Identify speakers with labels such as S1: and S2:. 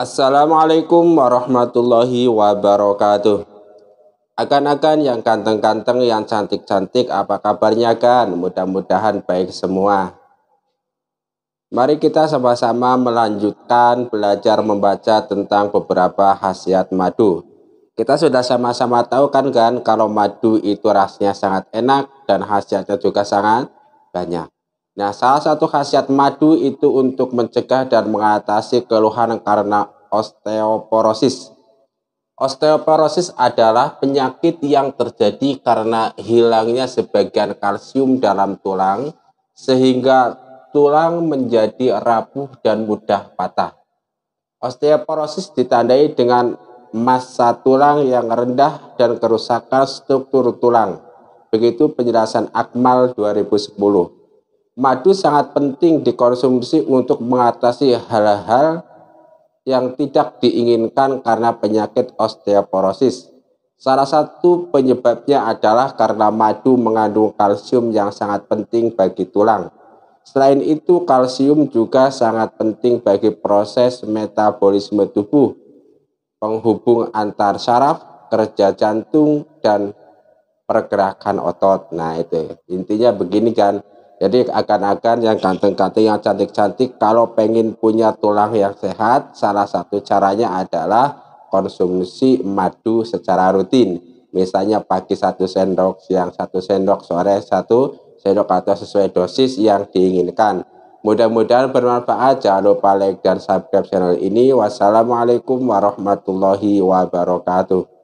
S1: Assalamualaikum warahmatullahi wabarakatuh. Akan-akan yang kanteng-kanteng, yang cantik-cantik, apa kabarnya kan? Mudah-mudahan baik semua. Mari kita sama-sama melanjutkan belajar membaca tentang beberapa khasiat madu. Kita sudah sama-sama tahu kan kan kalau madu itu rasanya sangat enak dan khasiatnya juga sangat banyak. Nah, salah satu khasiat madu itu untuk mencegah dan mengatasi keluhan karena osteoporosis. Osteoporosis adalah penyakit yang terjadi karena hilangnya sebagian kalsium dalam tulang sehingga tulang menjadi rapuh dan mudah patah. Osteoporosis ditandai dengan massa tulang yang rendah dan kerusakan struktur tulang. Begitu penjelasan Akmal 2010 madu sangat penting dikonsumsi untuk mengatasi hal-hal yang tidak diinginkan karena penyakit osteoporosis. Salah satu penyebabnya adalah karena madu mengandung kalsium yang sangat penting bagi tulang. Selain itu, kalsium juga sangat penting bagi proses metabolisme tubuh, penghubung antar saraf, kerja jantung, dan pergerakan otot. Nah, itu intinya begini kan jadi akan-akan yang ganteng-ganteng, yang cantik-cantik, kalau pengen punya tulang yang sehat, salah satu caranya adalah konsumsi madu secara rutin. Misalnya pagi satu sendok, siang satu sendok, sore satu sendok atau sesuai dosis yang diinginkan. Mudah-mudahan bermanfaat. Jangan lupa like dan subscribe channel ini. Wassalamualaikum warahmatullahi wabarakatuh.